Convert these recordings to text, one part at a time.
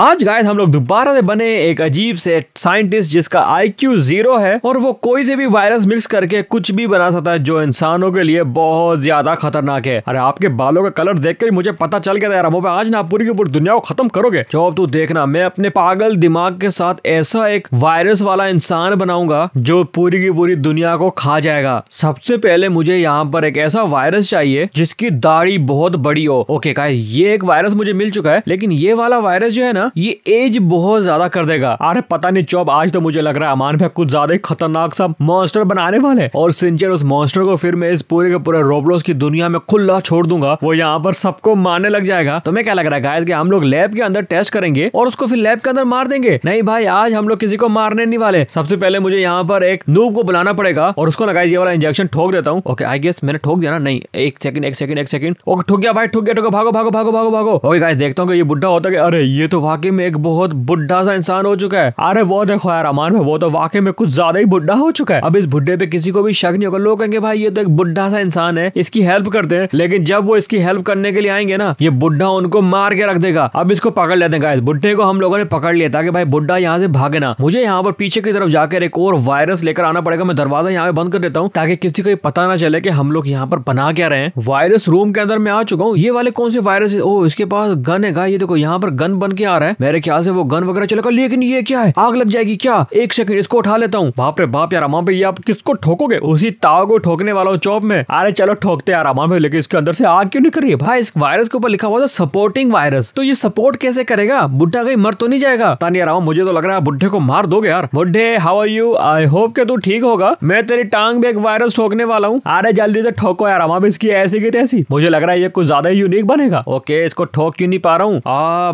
आज गायद हम लोग दोबारा से बने एक अजीब से साइंटिस्ट जिसका आई क्यू जीरो है और वो कोई से भी वायरस मिक्स करके कुछ भी बना सकता है जो इंसानों के लिए बहुत ज्यादा खतरनाक है अरे आपके बालों का कलर देख कर मुझे पता चल गया यार आज ना पूरी की पूरी दुनिया को खत्म करोगे जो तू देखना मैं अपने पागल दिमाग के साथ ऐसा एक वायरस वाला इंसान बनाऊंगा जो पूरी की पूरी दुनिया को खा जाएगा सबसे पहले मुझे यहाँ पर एक ऐसा वायरस चाहिए जिसकी दाढ़ी बहुत बड़ी हो ओके का ये एक वायरस मुझे मिल चुका है लेकिन ये वाला वायरस जो है ना ना ये एज बहुत ज्यादा कर देगा अरे पता नहीं चौब आज तो मुझे लग रहा है अमान भाई कुछ ज्यादा ही खतरनाक सा मॉन्स्टर बनाने वाले और सिंचर उस मॉन्स्टर को फिर मैं इस पूरे के पूरे रोबलोस की दुनिया में खुला छोड़ दूंगा वो यहाँ पर सबको मारने लग जाएगा तुम्हें क्या लग रहा है गाइस कि हम लोग लैब के अंदर टेस्ट करेंगे और उसको फिर लैब के अंदर मार देंगे नहीं भाई आज हम लोग किसी को मारने नहीं वाले सबसे पहले मुझे यहाँ पर एक नूब को बुलाना पड़ेगा और उसको लगाई वाला इंजेक्शन ठोक देता हूँ ओके आई गेस मैंने ठोक दिया ना नहीं एक सेकंड एक सेकंड एक सेकंड ओके ठोक गया भाई ठोक गया ठोक भागो भागो भागो भागो भागो ओके गाइस देखता हूँ ये बुढ़ा होता है अरे ये तो वहा वाकई में एक बहुत बुढ़ा सा इंसान हो चुका है अरे वो देखो यार अमान भाई वो तो वाकई में कुछ ज्यादा ही बुढ़ा हो चुका है अब इस बुढ़े पे किसी को भी शक नहीं होगा लोग कहेंगे भाई ये तो एक बुढ़ा सा इंसान है इसकी हेल्प करते हैं लेकिन जब वो इसकी हेल्प करने के लिए आएंगे ना ये बुढ़ा उनको मार के रख देगा अब इसको पकड़ लेते हैं बुढ़े को हम लोगों ने पकड़ लिया ताकि भाई बुढ़ा यहाँ से भागे ना मुझे यहाँ पर पीछे की तरफ जाकर एक और वायरस लेकर आना पड़ेगा मैं दरवाजा यहाँ पे बंद कर देता हूँ ताकि किसी को पता ना चले कि हम लोग यहाँ पर बना क्या रहे हैं वायरस रूम के अंदर मैं आ चुका हूँ ये वाले कौन से वायरस ओ इसके पास गन है ये देखो यहाँ पर गन बन के आ रफ्तार है मेरे ख्याल से वो गन वगैरह चलेगा लेकिन ये क्या है आग लग जाएगी क्या एक सेकंड इसको उठा लेता हूँ बाप रे बाप यार अमाम भाई आप किसको ठोकोगे उसी ताव को ठोकने वाला हूँ चौप में अरे चलो ठोकते यार अमाम भाई लेकिन इसके अंदर से आग क्यों निकल रही है भाई इस वायरस के ऊपर लिखा हुआ था सपोर्टिंग वायरस तो ये सपोर्ट कैसे करेगा बुढ़ा कहीं मर तो नहीं जाएगा तानी यार मुझे तो लग रहा है बुढ़े को मार दोगे यार बुढ़े how are you I hope के तू ठीक होगा मैं तेरी टांग में एक वायरस ठोकने वाला हूँ अरे जल्दी से ठोको यार अमाम इसकी ऐसी की तैसी मुझे लग रहा है ये कुछ ज्यादा यूनिक बनेगा ओके इसको ठोक क्यों नहीं पा रहा हूँ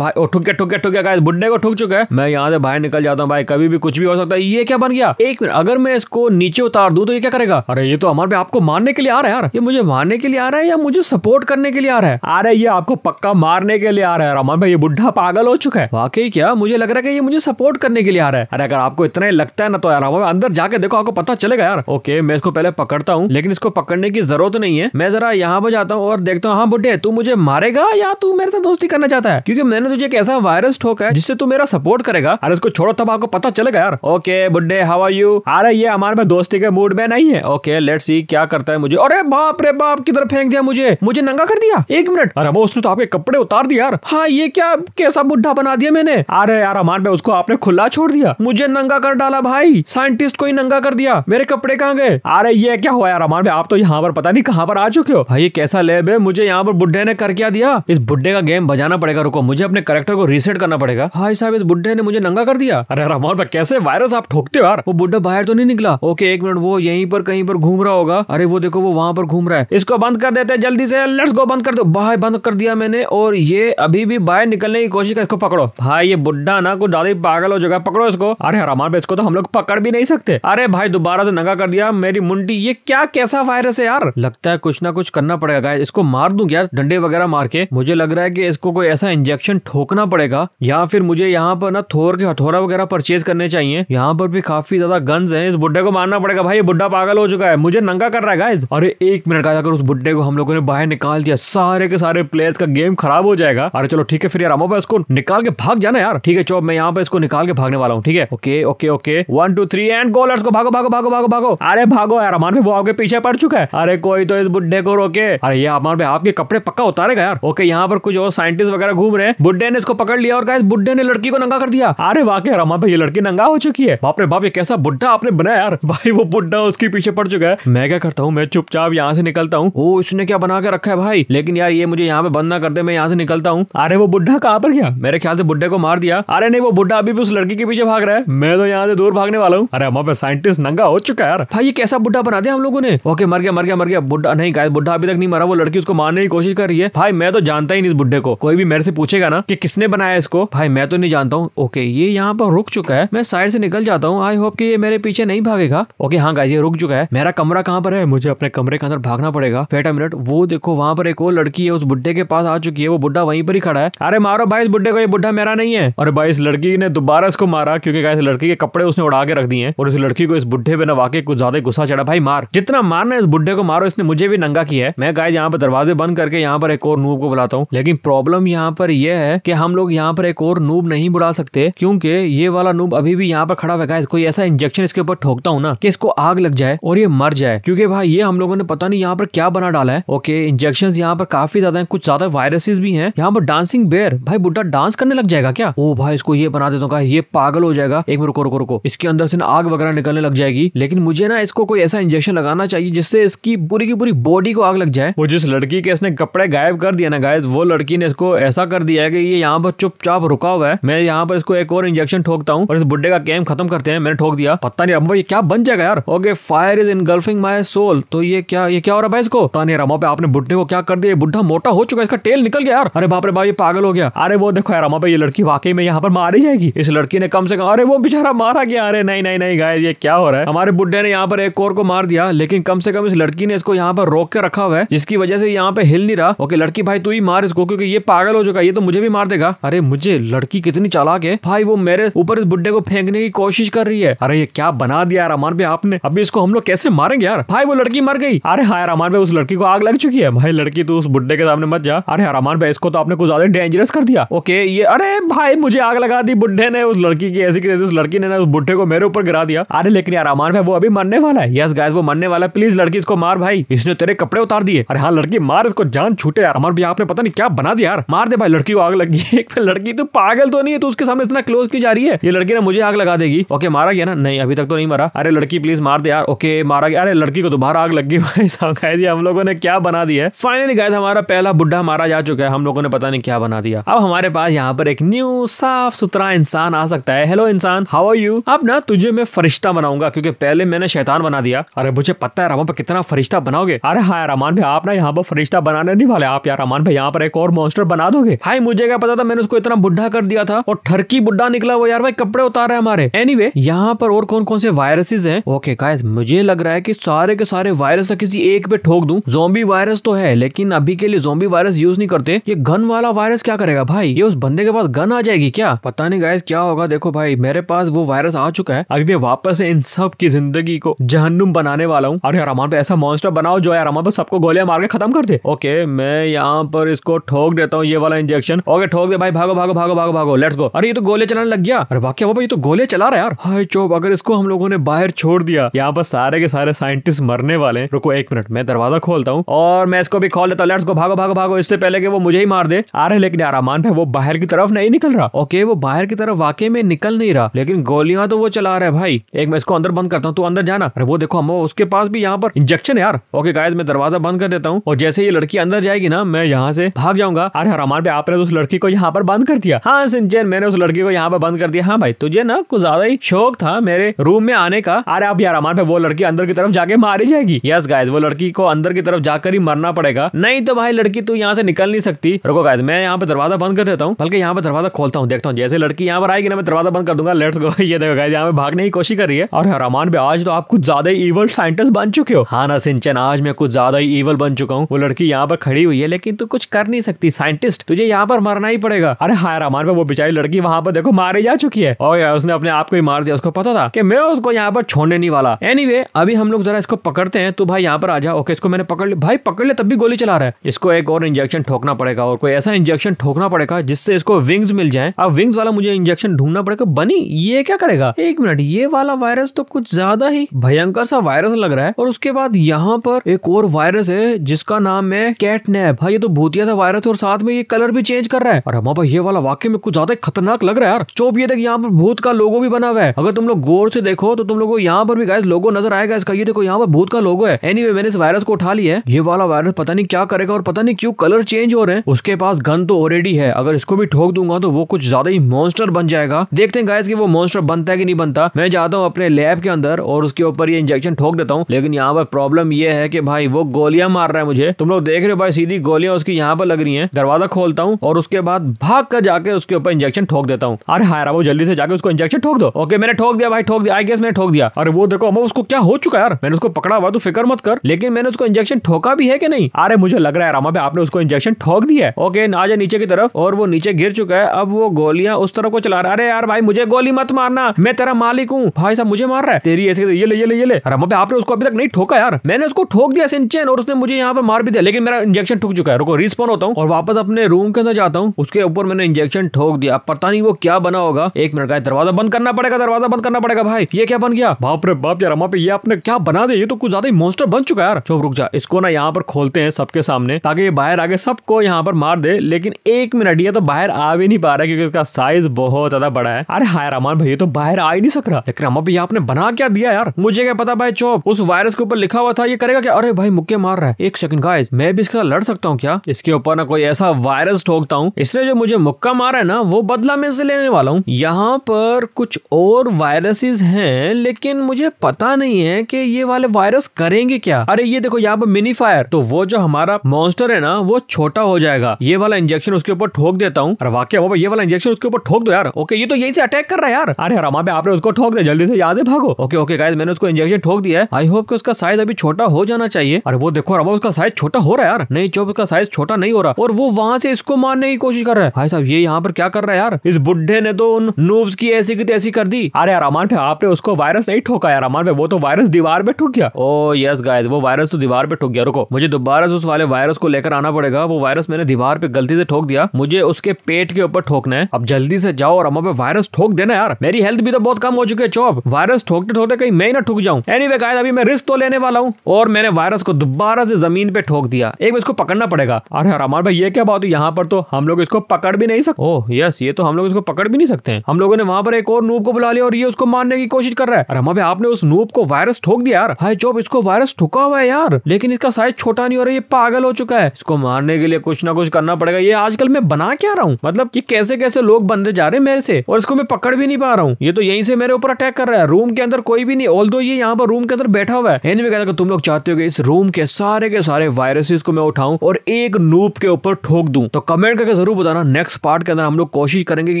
भाई ठुक के ठुक ठुक गया ठुक गया बुड्ढे को ठुक चुका है मैं यहाँ से बाहर निकल जाता हूँ भाई कभी भी कुछ भी हो सकता है ये क्या बन गया एक मिनट अगर मैं इसको नीचे उतार दू तो ये क्या करेगा अरे ये तो हमारे आपको मारने के लिए आ रहा है यार ये मुझे मारने के लिए आ रहा है या मुझे सपोर्ट करने के लिए आ रहा है अरे ये आपको पक्का मारने के लिए आ रहा है अमर भाई ये बुढ़ा पागल हो चुका है वाकई क्या मुझे लग रहा है ये मुझे सपोर्ट करने के लिए आ रहा है अरे अगर आपको इतना ही लगता है ना तो यार अमर अंदर जाके देखो आपको पता चलेगा यार ओके मैं इसको पहले पकड़ता हूँ लेकिन इसको पकड़ने की जरूरत नहीं है मैं जरा यहाँ पर जाता हूँ और देखता हूँ हाँ बुढ़े तू मुझे मारेगा या तू मेरे साथ दोस्ती करना चाहता है क्योंकि मैंने तुझे कैसा ऐसा वायरस ठोक है जिससे तू मेरा सपोर्ट करेगा अरे इसको छोड़ो तब आपको पता चलेगा यार ओके बुड्ढे हाउ आर यू अरे ये हमारे में दोस्ती के मूड में नहीं है ओके लेट्स सी क्या करता है मुझे अरे बाप रे बाप किधर फेंक दिया मुझे मुझे नंगा कर दिया एक मिनट अरे वो उसने तो आपके कपड़े उतार दिया यार हाँ ये क्या कैसा बुढ़ा बना दिया मैंने अरे यार हमारे में उसको आपने खुला छोड़ दिया मुझे नंगा कर डाला भाई साइंटिस्ट को ही नंगा कर दिया मेरे कपड़े कहाँ गए अरे ये क्या हुआ यार हमारे आप तो यहाँ पर पता नहीं कहाँ पर आ चुके हो भाई कैसा लेब है मुझे यहाँ पर बुढ़े ने कर क्या दिया इस बुढ़े का गेम बजाना पड़ेगा रुको मुझे अपने करेक्टर को रिसेट सुसाइड करना पड़ेगा हाई साहब इस बुढ़े ने मुझे नंगा कर दिया अरे रमोर भाई कैसे वायरस आप ठोकते हो यार वो बुढ़ा बाहर तो नहीं निकला ओके एक मिनट वो यहीं पर कहीं पर घूम रहा होगा अरे वो देखो वो वहां पर घूम रहा है इसको बंद कर देते हैं जल्दी से लेट्स गो बंद कर दो बाहर बंद कर दिया मैंने और ये अभी भी बाहर निकलने की कोशिश कर इसको पकड़ो भाई ये बुढ़ा ना कुछ ज्यादा पागल हो जाएगा पकड़ो इसको अरे भाई इसको तो हम लोग पकड़ भी नहीं सकते अरे भाई दोबारा से नंगा कर दिया मेरी मुंडी ये क्या कैसा वायरस है यार लगता है कुछ ना कुछ करना पड़ेगा इसको मार दूंगा यार डंडे वगैरह मार के मुझे लग रहा है कि इसको कोई ऐसा इंजेक्शन ठोकना पड़ेगा था या फिर मुझे यहाँ पर ना थोर के हथौड़ा वगैरह परचेज करने चाहिए यहाँ पर भी काफी ज्यादा गन्स है इस बुढ़े को मारना पड़ेगा भाई ये बुढ़ा पागल हो चुका है मुझे नंगा कर रहा है गाइज अरे एक मिनट का अगर उस बुढ़े को हम लोगों ने बाहर निकाल दिया सारे के सारे प्लेयर्स का गेम खराब हो जाएगा अरे चलो ठीक है फिर यार पर इसको निकाल के भाग जाना यार ठीक है चौब मैं यहाँ पे इसको निकाल के भागने वाला हूँ ठीक है okay okay okay one two three and goal को भागो भागो भागो भागो भागो अरे भागो यार अमान भी वो आपके पीछे पड़ चुका है अरे कोई तो इस बुढ़े को रोके अरे ये अमान भाई आपके कपड़े पक्का उतारेगा यार ओके यहाँ पर कुछ और साइंटिस्ट वगैरह घूम रहे हैं बुढ़े ने इसको पकड़ लिया लिया और गाइस बुड्ढे ने लड़की को नंगा कर दिया अरे वाकई रमा भाई ये लड़की नंगा हो चुकी है बाप रे बाप ये कैसा बुड्ढा आपने बनाया यार भाई वो बुड्ढा उसके पीछे पड़ चुका है मैं क्या करता हूँ मैं चुपचाप यहाँ से निकलता हूँ ओ इसने क्या बना के रखा है भाई लेकिन यार ये मुझे यहाँ पे बंद ना करते मैं यहाँ से निकलता हूँ अरे वो बुढ़ा कहाँ पर गया मेरे ख्याल से बुढ़े को मार दिया अरे नहीं वो बुढ़ा अभी भी उस लड़की के पीछे भाग रहा है मैं तो यहाँ से दूर भागने वाला हूँ अरे हमारे साइंटिस्ट नंगा हो चुका है यार भाई ये कैसा बुढ़ा बना दिया हम लोगों ने ओके मर गया मर गया मर गया बुढ़ा नहीं गाय बुढ़ा अभी तक नहीं मरा वो लड़की उसको मारने की कोशिश कर रही है भाई मैं तो जानता ही नहीं इस बुढ़े को कोई भी मेरे से पूछेगा ना कि किसने बनाया इसको भाई मैं तो नहीं जानता हूँ ओके ये यहाँ पर रुक चुका है मैं साइड से निकल जाता हूँ आई होप कि ये मेरे पीछे नहीं भागेगा ओके हाँ गाइज ये रुक चुका है मेरा कमरा कहाँ पर है मुझे अपने कमरे के अंदर भागना पड़ेगा फेटा मिनट वो देखो वहाँ पर एक और लड़की है उस बुढ़े के पास आ चुकी है वो बुढ़ा वहीं पर ही खड़ा है अरे मारो भाई इस बुढ़े को ये बुढ़ा मेरा नहीं है अरे भाई इस लड़की ने दोबारा इसको मारा क्योंकि गाय लड़की के कपड़े उसने उड़ा के रख दिए और उस लड़की को इस बुढ़े पे ना वाकई कुछ ज्यादा गुस्सा चढ़ा भाई मार जितना मारना इस बुढ़े को मारो इसने मुझे भी नंगा किया है मैं गाय यहाँ पर दरवाजे बंद करके यहाँ पर एक और नूब को बुलाता हूँ लेकिन प्रॉब्लम यहाँ पर यह है कि हम लोग यहाँ यहाँ पर एक और नूब नहीं बुला सकते क्योंकि ये वाला नूब अभी भी यहाँ पर खड़ा हुआ है कोई ऐसा इंजेक्शन इसके ऊपर ठोकता हूँ ना कि इसको आग लग जाए और ये मर जाए क्योंकि भाई ये हम लोगों ने पता नहीं यहाँ पर क्या बना डाला है ओके इंजेक्शन यहाँ पर काफी ज्यादा है कुछ ज्यादा वायरसेस भी है यहाँ पर डांसिंग बेयर भाई बुढ़ा डांस करने लग जाएगा क्या ओ भाई इसको ये बना देता हूँ ये पागल हो जाएगा एक रुको रुको रुको इसके अंदर से ना आग वगैरह निकलने लग जाएगी लेकिन मुझे ना इसको कोई ऐसा इंजेक्शन लगाना चाहिए जिससे इसकी पूरी की पूरी बॉडी को आग लग जाए वो जिस लड़की के इसने कपड़े गायब कर दिया ना गायब वो लड़की ने इसको ऐसा कर दिया है कि ये यहाँ पर चुपचाप रुका हुआ है मैं यहाँ पर इसको एक और इंजेक्शन ठोकता हूँ और इस बुड्ढे का गेम खत्म करते हैं मैंने ठोक दिया पता नहीं रमो ये क्या बन जाएगा यार okay fire is engulfing my soul तो ये क्या ये क्या हो रहा है इसको पता नहीं रमो पे आपने बुड्ढे को क्या कर दिया बुढ़ा मोटा हो चुका है इसका टेल निकल गया यार अरे बाप रे भाई ये पागल हो गया अरे वो देखो यार रमो पे ये लड़की वाकई में यहाँ पर मारी जाएगी इस लड़की ने कम से कम अरे वो बेचारा मारा गया अरे नहीं नहीं नहीं गाय ये क्या हो रहा है हमारे बुढ़े ने यहाँ पर एक और को मार दिया लेकिन कम से कम इस लड़की ने इसको यहाँ पर रोक के रखा हुआ है जिसकी वजह से यहाँ पे हिल नहीं रहा ओके लड़की भाई तू ही मार इसको क्योंकि ये पागल हो चुका है ये तो मुझे भी मार देगा अरे अरे मुझे लड़की कितनी चालाक है भाई वो मेरे ऊपर इस बुड्ढे को फेंकने की कोशिश कर रही है अरे ये क्या बना दिया यार भाई आपने अभी इसको हम लोग कैसे मारेंगे यार भाई वो लड़की मर गई अरे हाँ यार भाई उस लड़की को आग लग चुकी है भाई लड़की तो उस बुड्ढे के सामने मत जा अरे यार हाँ भाई इसको तो आपने कुछ ज्यादा डेंजरस कर दिया ओके ये अरे भाई मुझे आग लगा दी बुड्ढे ने उस लड़की की ऐसी उस लड़की ने उस बुड्ढे को मेरे ऊपर गिरा दिया अरे लेकिन यार अमर भाई वो अभी मरने वाला है यस गाइस वो मरने वाला है प्लीज लड़की इसको मार भाई इसने तेरे कपड़े उतार दिए अरे हाँ लड़की मार इसको जान छूटे यार अमर भाई आपने पता नहीं क्या बना दिया यार मार दे भाई लड़की को आग लगी एक लड़की तो पागल तो नहीं है तो उसके सामने इतना क्लोज क्यों जा रही है ये लड़की ना मुझे आग लगा देगी ओके मारा गया ना नहीं अभी तक तो नहीं मारा अरे लड़की प्लीज मार दे यार ओके मारा गया अरे लड़की को दोबारा तो आग लग गई भाई साहब हम लोगों ने क्या बना दिया फाइनली गाय हमारा पहला बुढ़ा मारा जा चुका है हम लोगों ने पता नहीं क्या बना दिया अब हमारे पास यहाँ पर एक न्यू साफ सुथरा इंसान आ सकता है हेलो इंसान हाउ आर यू अब ना तुझे मैं फरिश्ता बनाऊंगा क्योंकि पहले मैंने शैतान बना दिया अरे मुझे पता है रामा पर कितना फरिश्ता बनाओगे अरे हाँ रामान भाई आप ना यहाँ पर फरिश्ता बनाने नहीं वाले आप यार रमान भाई यहाँ पर एक और मॉन्स्टर बना दोगे हाई मुझे क्या पता था मैंने उसको इतना बुढ़ा कर दिया था और ठरकी बुढ़ा निकला वो यार भाई कपड़े उतार रहे हमारे एनी anyway, यहाँ पर और कौन कौन से वायरसेस हैं ओके गाइस मुझे लग रहा है कि सारे के सारे वायरस किसी एक पे ठोक दूं जोम्बी वायरस तो है लेकिन अभी के लिए जोम्बी वायरस यूज नहीं करते ये गन वाला वायरस क्या करेगा भाई ये उस बंदे के पास गन आ जाएगी क्या पता नहीं गाइस क्या होगा देखो भाई मेरे पास वो वायरस आ चुका है अभी मैं वापस से इन सब की जिंदगी को जहनुम बनाने वाला हूँ अरे यार हमारे पे ऐसा मॉन्स्टर बनाओ जो यार हमारे पे सबको गोलियां मार के खत्म कर दे ओके मैं यहाँ पर इसको ठोक देता हूँ ये वाला इंजेक्शन ओके ठोक दे भाई भाग भागो भागो भागो भागो भागो लेट्स गो अरे ये तो गोले चलाने लग गया अरे वाकई बाबा ये तो गोले चला रहा है यार हाय चोप अगर इसको हम लोगों ने बाहर छोड़ दिया यहाँ पर सारे के सारे साइंटिस्ट मरने वाले रुको एक मिनट मैं दरवाजा खोलता हूँ और मैं इसको भी खोल लेता हूँ लेट्स गो भागो भागो भागो इससे पहले कि वो मुझे ही मार दे आ रहे लेकिन यार मान भाई वो बाहर की तरफ नहीं निकल रहा ओके वो बाहर की तरफ वाकई में निकल नहीं रहा लेकिन गोलियां तो वो चला रहा है भाई एक मैं इसको अंदर बंद करता हूँ तू अंदर जाना अरे वो देखो हम उसके पास भी यहाँ पर इंजेक्शन है यार ओके गायज मैं दरवाजा बंद कर देता हूँ और जैसे ये लड़की अंदर जाएगी ना मैं यहाँ से भाग जाऊंगा अरे हरामान पे आपने उस लड़की को यहाँ पर बंद बंद कर दिया हाँ सिंचन मैंने उस लड़के को यहाँ पे बंद कर दिया हाँ भाई तुझे ना कुछ ज्यादा ही शौक था मेरे रूम में आने का अरे आप यार हमारे वो लड़की अंदर की तरफ जाके मारी जाएगी यस गाइज वो लड़की को अंदर की तरफ जाकर ही मरना पड़ेगा नहीं तो भाई लड़की तू यहाँ से निकल नहीं सकती रुको गाइज मैं यहाँ पे दरवाजा बंद कर देता हूँ बल्कि यहाँ पे दरवाजा खोलता हूँ देखता हूँ जैसे लड़की यहाँ पर आएगी ना मैं दरवाजा बंद कर दूंगा लेट्स गो ये देखो गाइज यहाँ पे भागने की कोशिश कर रही है और हरामान भी आज तो आप कुछ ज्यादा ही इवल साइंटिस्ट बन चुके हो हाँ ना सिंचन आज मैं कुछ ज्यादा ही इवल बन चुका हूँ वो लड़की यहाँ पर खड़ी हुई है लेकिन तू कुछ कर नहीं सकती साइंटिस्ट तुझे यहाँ पर मरना ही पड़ेगा मारे हायर हमारे पे वो बेचारी लड़की वहां पर देखो मारे जा चुकी है और यार उसने अपने आप को ही मार दिया उसको पता था कि मैं उसको यहाँ पर छोड़ने नहीं वाला एनी anyway, अभी हम लोग जरा इसको पकड़ते हैं तो भाई यहाँ पर आ जा ओके इसको मैंने पकड़ लिया भाई पकड़ ले तब भी गोली चला रहा है इसको एक और इंजेक्शन ठोकना पड़ेगा और कोई ऐसा इंजेक्शन ठोकना पड़ेगा जिससे इसको विंग्स मिल जाए अब विंग्स वाला मुझे इंजेक्शन ढूंढना पड़ेगा बनी ये क्या करेगा एक मिनट ये वाला वायरस तो कुछ ज्यादा ही भयंकर सा वायरस लग रहा है और उसके बाद यहाँ पर एक और वायरस है जिसका नाम है कैटनेप हाँ ये तो भूतिया था वायरस और साथ में ये कलर भी चेंज कर रहा है और हम ये वाला वाक्य में कुछ ज्यादा खतरनाक लग रहा है यार चोप ये देख यहाँ पर भूत का लोगो भी बना हुआ है अगर तुम लोग गौर से देखो तो तुम लोग को यहाँ पर भी गाइस लोगो नजर आएगा इसका ये देखो यहाँ पर भूत का लोगो है एनी anyway, मैंने इस वायरस को उठा लिया है ये वाला वायरस पता नहीं क्या करेगा और पता नहीं क्यों कलर चेंज हो रहे हैं उसके पास गन तो ऑलरेडी है अगर इसको भी ठोक दूंगा तो वो कुछ ज्यादा ही मॉन्स्टर बन जाएगा देखते हैं गाइस की वो मॉन्स्टर बनता है कि नहीं बनता मैं जाता हूँ अपने लैब के अंदर और उसके ऊपर ये इंजेक्शन ठोक देता हूँ लेकिन यहाँ पर प्रॉब्लम ये है कि भाई वो गोलियां मार रहा है मुझे तुम लोग देख रहे हो भाई सीधी गोलियां उसकी यहाँ पर लग रही है दरवाजा खोलता हूँ और उसके बाद भाग कर जाके उसके ऊपर इंजेक्शन ठोक देता हूँ अरे हाँ यार जल्दी से जाके उसको इंजेक्शन ठोक दो ओके मैंने ठोक दिया भाई ठोक दिया आई गेस मैंने ठोक दिया अरे वो देखो अम्मा उसको क्या हो चुका यार मैंने उसको पकड़ा हुआ तो फिक्र मत कर लेकिन मैंने उसको इंजेक्शन ठोका भी है कि नहीं अरे मुझे लग रहा है रामा भाई आपने उसको इंजेक्शन ठोक दिया है ओके आ जाए नीचे की तरफ और वो नीचे गिर चुका है अब वो गोलियां उस तरफ को चला रहा है अरे यार भाई मुझे गोली मत मारना मैं तेरा मालिक हूँ भाई साहब मुझे मार रहा है तेरी ऐसे ये ले ये ले ये ले रामा भाई आपने उसको अभी तक नहीं ठोका यार मैंने उसको ठोक दिया सिंचन और उसने मुझे यहाँ पर मार भी दिया लेकिन मेरा इंजेक्शन ठुक चुका है रुको रिस्पॉन होता हूँ और वापस अपने रूम के अंदर जाता हूँ उसके ऊपर मैंने इंजेक्शन ठोक दिया पता नहीं वो क्या बना होगा एक मिनट का दरवाजा बंद करना पड़ेगा दरवाजा बंद करना पड़ेगा भाई ये क्या बन गया बाप रे बाप यार पे ये आपने क्या बना दिया ये तो कुछ ज्यादा ही मोस्टर बन चुका यार चुप रुक जा इसको ना यहाँ पर खोलते हैं सबके सामने ताकि ये बाहर आगे सबको यहाँ पर मार दे लेकिन एक मिनट ये तो बाहर आ भी नहीं पा रहा क्योंकि इसका साइज बहुत ज्यादा बड़ा है अरे हाय रामान भाई ये तो बाहर आ ही नहीं सक रहा लेकिन अम्मा भाई आपने बना क्या दिया यार मुझे क्या पता भाई चौप उस वायरस के ऊपर लिखा हुआ था ये करेगा क्या अरे भाई मुक्के मार रहा है एक सेकंड गाइस मैं भी इसका लड़ सकता हूँ क्या इसके ऊपर ना कोई ऐसा वायरस ठोकता हूँ इसने जो मुझे मुक्का मारा है ना वो बदला में से लेने वाला हूँ यहाँ पर कुछ और वायरसेस हैं लेकिन मुझे पता नहीं है कि ये वाले वायरस करेंगे क्या अरे ये देखो यहाँ पर मिनी फायर तो वो जो हमारा मॉन्स्टर है ना वो छोटा हो जाएगा ये वाला इंजेक्शन उसके ऊपर ठोक देता हूँ अरे वाक्य बाबा ये वाला इंजेक्शन उसके ऊपर ठोक दो यार ओके ये तो यही से अटैक कर रहा है यार अरे हरामा आपने उसको ठोक दिया जल्दी से याद है भागो ओके ओके गाइज मैंने उसको इंजेक्शन ठोक दिया है आई होप कि उसका साइज अभी छोटा हो जाना चाहिए अरे वो देखो रमा उसका साइज छोटा हो रहा है यार नहीं चौब उसका साइज छोटा नहीं हो रहा और वो वहाँ से इसको मारने की कोशिश कर रहा है साहब ये यहाँ पर क्या कर रहा है यार इस बुढ़े ने तो उन नूब्स की ऐसी की तैसी कर दी अरे यार अमान पे आपने उसको वायरस नहीं ठोका यार अमान पे वो तो वायरस दीवार पे ठुक गया ओ यस गाय वो वायरस तो दीवार पे ठुक गया रुको मुझे दोबारा उस वाले वायरस को लेकर आना पड़ेगा वो वायरस मैंने दीवार पे गलती से ठोक दिया मुझे उसके पेट के ऊपर ठोकना है अब जल्दी से जाओ और अमां पे वायरस ठोक देना यार मेरी हेल्थ भी तो बहुत कम हो चुकी है चौब वायरस ठोकते ठोकते कहीं मैं ही ना ठुक जाऊं एनी anyway, अभी मैं रिस्क तो लेने वाला हूँ और मैंने वायरस को दोबारा से जमीन पे ठोक दिया एक इसको पकड़ना पड़ेगा अरे हमारे भाई ये क्या बात है यहाँ पर तो हम लोग इसको पकड़ पकड़ भी नहीं सकते ओह यस ये तो हम लोग इसको पकड़ भी नहीं सकते हैं हम लोगों ने वहाँ पर एक और नूब को बुला लिया और ये उसको मारने की कोशिश कर रहा है अरे भाई आपने उस नूब को वायरस ठोक दिया यार हाय जॉब इसको वायरस ठुका हुआ है यार लेकिन इसका साइज छोटा नहीं हो रहा है ये पागल हो चुका है इसको मारने के लिए कुछ ना कुछ करना पड़ेगा ये आजकल मैं बना क्या रहा हूँ मतलब की कैसे कैसे लोग बंदे जा रहे हैं मेरे से और इसको मैं पकड़ भी नहीं पा रहा हूँ ये तो यही से मेरे ऊपर अटैक कर रहा है रूम के अंदर कोई भी नहीं ऑल ये यहाँ पर रूम के अंदर बैठा हुआ है एनवे कहता तुम लोग चाहते हो कि इस रूम के सारे के सारे वायरसेस को मैं उठाऊं और एक नूप के ऊपर ठोक दूं तो कमेंट करके जरूर बताना नेक्स्ट नेक्स्ट पार्ट के अंदर हम लोग कोशिश करेंगे कि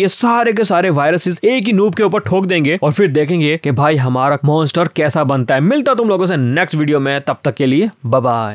ये सारे के सारे वायरसेस एक ही नूब के ऊपर ठोक देंगे और फिर देखेंगे कि भाई हमारा मॉन्स्टर कैसा बनता है मिलता तुम लोगों से नेक्स्ट वीडियो में तब तक के लिए बाय